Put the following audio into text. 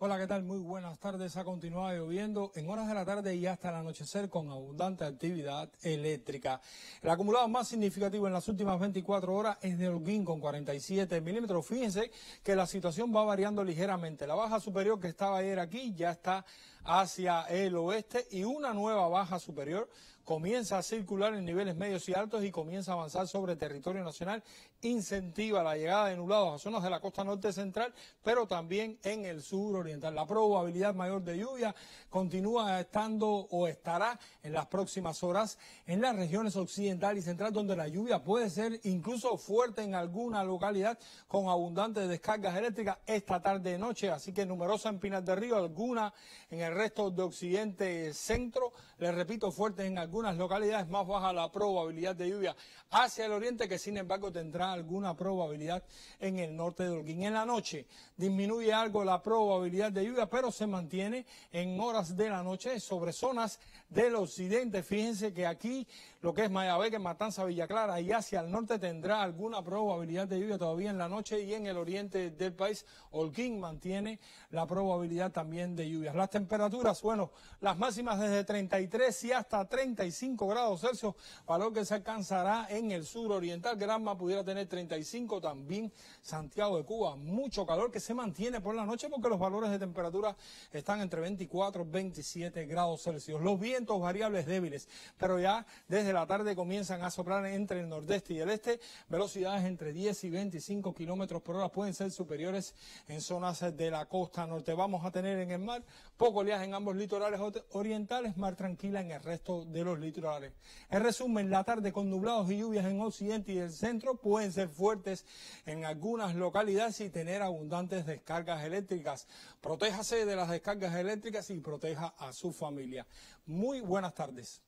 Hola, ¿qué tal? Muy buenas tardes. Ha continuado lloviendo en horas de la tarde y hasta el anochecer con abundante actividad eléctrica. El acumulado más significativo en las últimas 24 horas es de con 47 milímetros. Fíjense que la situación va variando ligeramente. La baja superior que estaba ayer aquí ya está hacia el oeste y una nueva baja superior comienza a circular en niveles medios y altos y comienza a avanzar sobre territorio nacional. Incentiva la llegada de nublados a zonas de la costa norte central, pero también en el sur oriental la probabilidad mayor de lluvia continúa estando o estará en las próximas horas en las regiones occidental y central donde la lluvia puede ser incluso fuerte en alguna localidad con abundantes descargas eléctricas esta tarde y noche. Así que numerosa en Pinar del Río, alguna en el resto de occidente centro. Les repito, fuerte en algunas localidades, más baja la probabilidad de lluvia hacia el oriente que sin embargo tendrá alguna probabilidad en el norte de Holguín. En la noche disminuye algo la probabilidad de lluvia, pero se mantiene en horas de la noche sobre zonas del occidente. Fíjense que aquí, lo que es Mayabeque, Matanza, Villa Clara y hacia el norte tendrá alguna probabilidad de lluvia todavía en la noche y en el oriente del país, Holguín mantiene la probabilidad también de lluvias. Las temperaturas, bueno, las máximas desde 33 y hasta 35 grados Celsius, valor que se alcanzará en el sur oriental. Granma pudiera tener 35 también, Santiago de Cuba, mucho calor que se mantiene por la noche porque los valores de temperatura están entre 24 y 27 grados Celsius. Los vientos variables débiles, pero ya desde la tarde comienzan a soplar entre el nordeste y el este. Velocidades entre 10 y 25 kilómetros por hora pueden ser superiores en zonas de la costa norte. Vamos a tener en el mar poco oleaje en ambos litorales orientales, mar tranquila en el resto de los litorales. En resumen, la tarde con nublados y lluvias en occidente y el centro pueden ser fuertes en algunas localidades y tener abundantes descargas eléctricas. Protéjase de las descargas eléctricas y proteja a su familia. Muy buenas tardes.